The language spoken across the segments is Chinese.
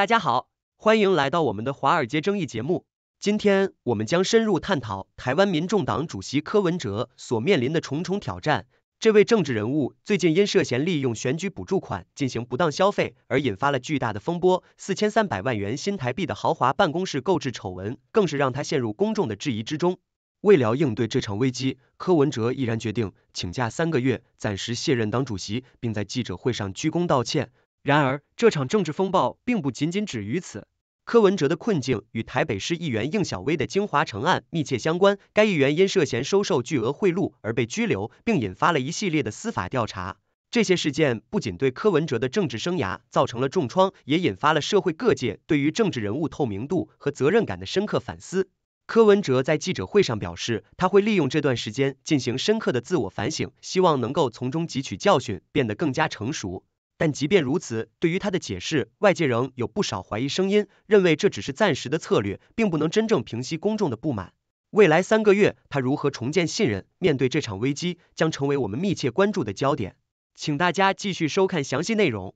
大家好，欢迎来到我们的华尔街争议节目。今天我们将深入探讨台湾民众党主席柯文哲所面临的重重挑战。这位政治人物最近因涉嫌利用选举补助款进行不当消费而引发了巨大的风波，四千三百万元新台币的豪华办公室购置丑闻更是让他陷入公众的质疑之中。为了应对这场危机，柯文哲毅然决定请假三个月，暂时卸任党主席，并在记者会上鞠躬道歉。然而，这场政治风暴并不仅仅止于此。柯文哲的困境与台北市议员应小薇的京华城案密切相关。该议员因涉嫌收受巨额贿赂而被拘留，并引发了一系列的司法调查。这些事件不仅对柯文哲的政治生涯造成了重创，也引发了社会各界对于政治人物透明度和责任感的深刻反思。柯文哲在记者会上表示，他会利用这段时间进行深刻的自我反省，希望能够从中汲取教训，变得更加成熟。但即便如此，对于他的解释，外界仍有不少怀疑声音，认为这只是暂时的策略，并不能真正平息公众的不满。未来三个月，他如何重建信任，面对这场危机，将成为我们密切关注的焦点。请大家继续收看详细内容。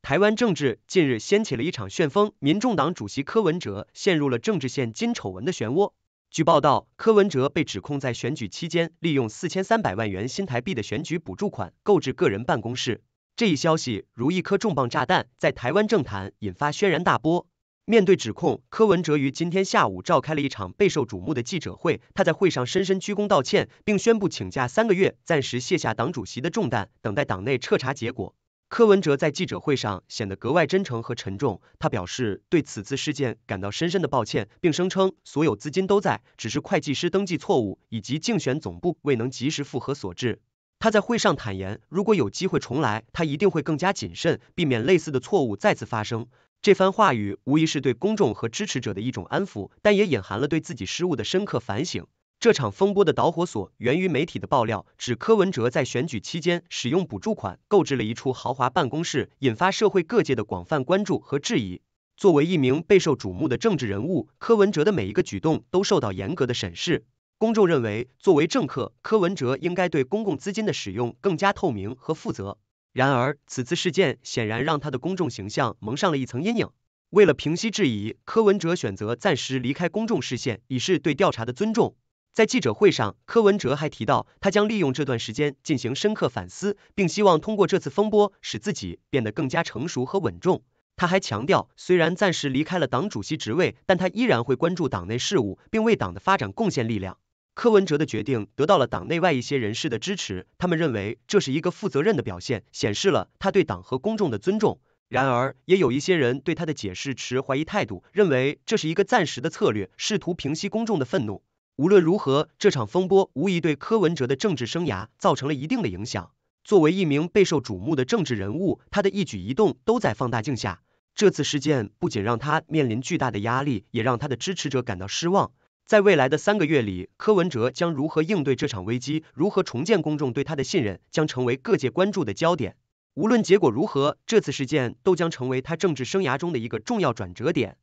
台湾政治近日掀起了一场旋风，民众党主席柯文哲陷入了政治线金丑闻的漩涡。据报道，柯文哲被指控在选举期间利用四千三百万元新台币的选举补助款购置个人办公室。这一消息如一颗重磅炸弹，在台湾政坛引发轩然大波。面对指控，柯文哲于今天下午召开了一场备受瞩目的记者会。他在会上深深鞠躬道歉，并宣布请假三个月，暂时卸下党主席的重担，等待党内彻查结果。柯文哲在记者会上显得格外真诚和沉重，他表示对此次事件感到深深的抱歉，并声称所有资金都在，只是会计师登记错误以及竞选总部未能及时复核所致。他在会上坦言，如果有机会重来，他一定会更加谨慎，避免类似的错误再次发生。这番话语无疑是对公众和支持者的一种安抚，但也隐含了对自己失误的深刻反省。这场风波的导火索源于媒体的爆料，指柯文哲在选举期间使用补助款购置了一处豪华办公室，引发社会各界的广泛关注和质疑。作为一名备受瞩目的政治人物，柯文哲的每一个举动都受到严格的审视。公众认为，作为政客，柯文哲应该对公共资金的使用更加透明和负责。然而，此次事件显然让他的公众形象蒙上了一层阴影。为了平息质疑，柯文哲选择暂时离开公众视线，以示对调查的尊重。在记者会上，柯文哲还提到，他将利用这段时间进行深刻反思，并希望通过这次风波使自己变得更加成熟和稳重。他还强调，虽然暂时离开了党主席职位，但他依然会关注党内事务，并为党的发展贡献力量。柯文哲的决定得到了党内外一些人士的支持，他们认为这是一个负责任的表现，显示了他对党和公众的尊重。然而，也有一些人对他的解释持怀疑态度，认为这是一个暂时的策略，试图平息公众的愤怒。无论如何，这场风波无疑对柯文哲的政治生涯造成了一定的影响。作为一名备受瞩目的政治人物，他的一举一动都在放大镜下。这次事件不仅让他面临巨大的压力，也让他的支持者感到失望。在未来的三个月里，柯文哲将如何应对这场危机？如何重建公众对他的信任，将成为各界关注的焦点。无论结果如何，这次事件都将成为他政治生涯中的一个重要转折点。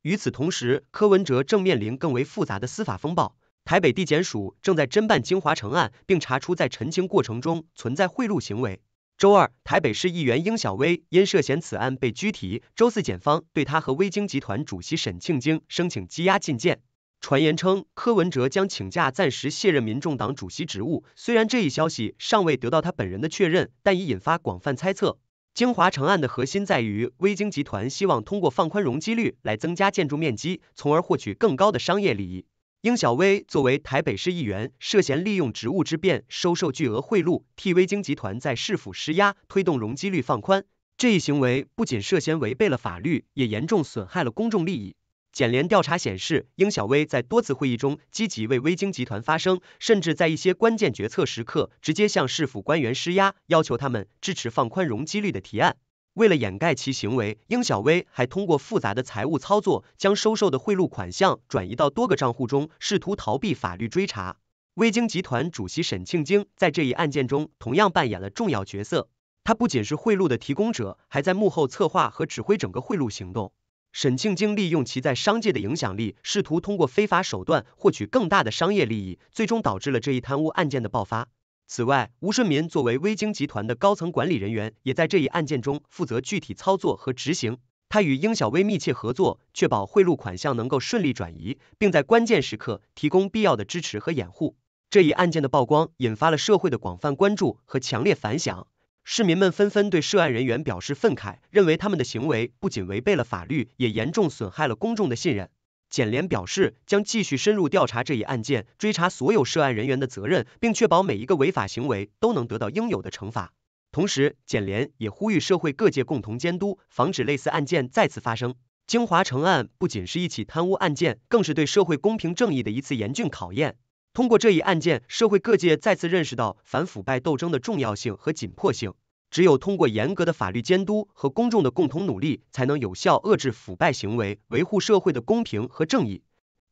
与此同时，柯文哲正面临更为复杂的司法风暴。台北地检署正在侦办京华城案，并查出在陈清过程中存在贿赂行为。周二，台北市议员英小薇因涉嫌此案被拘提；周四，检方对他和微晶集团主席沈庆京申请羁押禁见。传言称，柯文哲将请假暂时卸任民众党主席职务。虽然这一消息尚未得到他本人的确认，但已引发广泛猜测。京华城案的核心在于，微晶集团希望通过放宽容积率来增加建筑面积，从而获取更高的商业利益。英小薇作为台北市议员，涉嫌利用职务之便收受巨额贿赂，替微晶集团在市府施压，推动容积率放宽。这一行为不仅涉嫌违背了法律，也严重损害了公众利益。检联调查显示，英小薇在多次会议中积极为微鲸集团发声，甚至在一些关键决策时刻直接向市府官员施压，要求他们支持放宽容积率的提案。为了掩盖其行为，英小薇还通过复杂的财务操作，将收受的贿赂款项转移到多个账户中，试图逃避法律追查。微鲸集团主席沈庆京在这一案件中同样扮演了重要角色，他不仅是贿赂的提供者，还在幕后策划和指挥整个贿赂行动。沈庆京利用其在商界的影响力，试图通过非法手段获取更大的商业利益，最终导致了这一贪污案件的爆发。此外，吴顺民作为微鲸集团的高层管理人员，也在这一案件中负责具体操作和执行。他与英小薇密切合作，确保贿赂款项能够顺利转移，并在关键时刻提供必要的支持和掩护。这一案件的曝光，引发了社会的广泛关注和强烈反响。市民们纷纷对涉案人员表示愤慨，认为他们的行为不仅违背了法律，也严重损害了公众的信任。检联表示将继续深入调查这一案件，追查所有涉案人员的责任，并确保每一个违法行为都能得到应有的惩罚。同时，检联也呼吁社会各界共同监督，防止类似案件再次发生。京华城案不仅是一起贪污案件，更是对社会公平正义的一次严峻考验。通过这一案件，社会各界再次认识到反腐败斗争的重要性和紧迫性。只有通过严格的法律监督和公众的共同努力，才能有效遏制腐败行为，维护社会的公平和正义。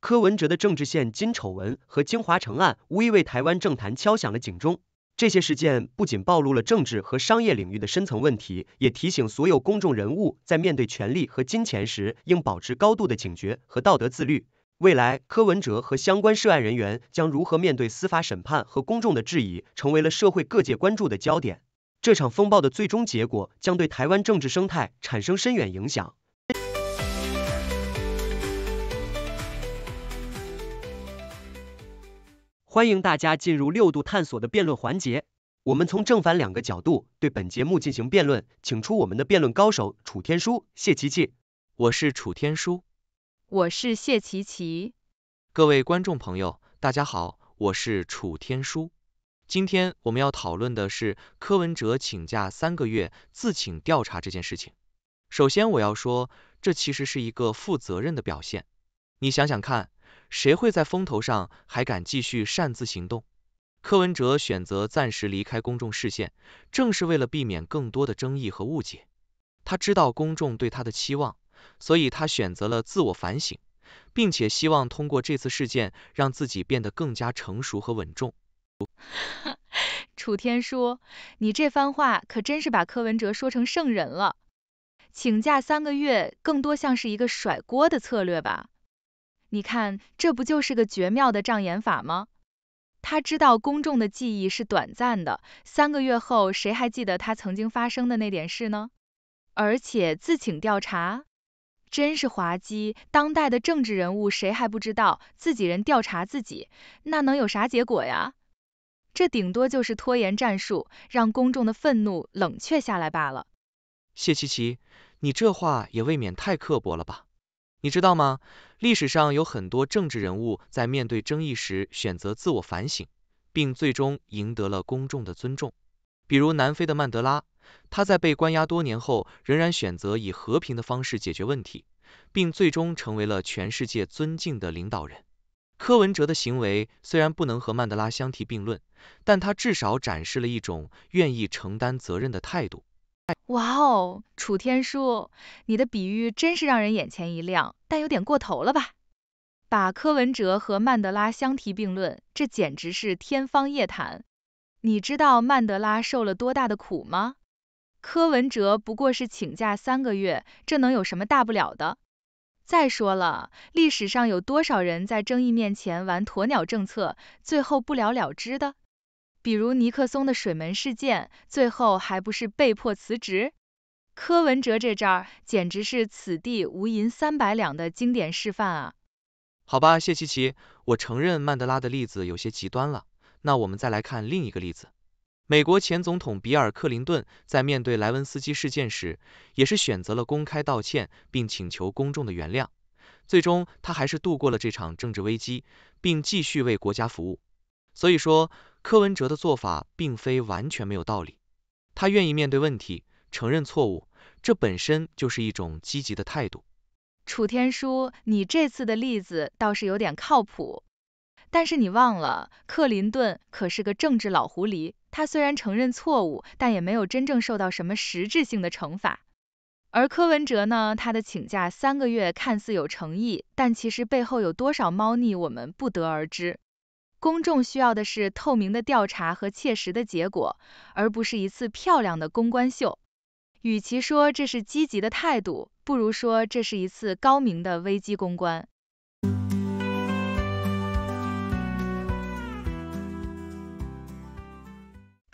柯文哲的政治线金丑闻和京华城案，无疑为台湾政坛敲响了警钟。这些事件不仅暴露了政治和商业领域的深层问题，也提醒所有公众人物在面对权力和金钱时，应保持高度的警觉和道德自律。未来，柯文哲和相关涉案人员将如何面对司法审判和公众的质疑，成为了社会各界关注的焦点。这场风暴的最终结果将对台湾政治生态产生深远影响。欢迎大家进入六度探索的辩论环节，我们从正反两个角度对本节目进行辩论，请出我们的辩论高手楚天舒、谢琪琪，我是楚天舒。我是谢琪琪。各位观众朋友，大家好，我是楚天舒。今天我们要讨论的是柯文哲请假三个月、自请调查这件事情。首先，我要说，这其实是一个负责任的表现。你想想看，谁会在风头上还敢继续擅自行动？柯文哲选择暂时离开公众视线，正是为了避免更多的争议和误解。他知道公众对他的期望。所以他选择了自我反省，并且希望通过这次事件让自己变得更加成熟和稳重。楚天舒，你这番话可真是把柯文哲说成圣人了。请假三个月，更多像是一个甩锅的策略吧？你看，这不就是个绝妙的障眼法吗？他知道公众的记忆是短暂的，三个月后谁还记得他曾经发生的那点事呢？而且自请调查。真是滑稽，当代的政治人物谁还不知道自己人调查自己，那能有啥结果呀？这顶多就是拖延战术，让公众的愤怒冷却下来罢了。谢琪琪，你这话也未免太刻薄了吧？你知道吗？历史上有很多政治人物在面对争议时选择自我反省，并最终赢得了公众的尊重。比如南非的曼德拉，他在被关押多年后，仍然选择以和平的方式解决问题，并最终成为了全世界尊敬的领导人。柯文哲的行为虽然不能和曼德拉相提并论，但他至少展示了一种愿意承担责任的态度。哇哦，楚天舒，你的比喻真是让人眼前一亮，但有点过头了吧？把柯文哲和曼德拉相提并论，这简直是天方夜谭。你知道曼德拉受了多大的苦吗？柯文哲不过是请假三个月，这能有什么大不了的？再说了，历史上有多少人在争议面前玩鸵鸟政策，最后不了了之的？比如尼克松的水门事件，最后还不是被迫辞职？柯文哲这招儿，简直是此地无银三百两的经典示范啊！好吧，谢琪琪，我承认曼德拉的例子有些极端了。那我们再来看另一个例子，美国前总统比尔克林顿在面对莱文斯基事件时，也是选择了公开道歉，并请求公众的原谅，最终他还是度过了这场政治危机，并继续为国家服务。所以说，柯文哲的做法并非完全没有道理，他愿意面对问题，承认错误，这本身就是一种积极的态度。楚天舒，你这次的例子倒是有点靠谱。但是你忘了，克林顿可是个政治老狐狸，他虽然承认错误，但也没有真正受到什么实质性的惩罚。而柯文哲呢，他的请假三个月看似有诚意，但其实背后有多少猫腻我们不得而知。公众需要的是透明的调查和切实的结果，而不是一次漂亮的公关秀。与其说这是积极的态度，不如说这是一次高明的危机公关。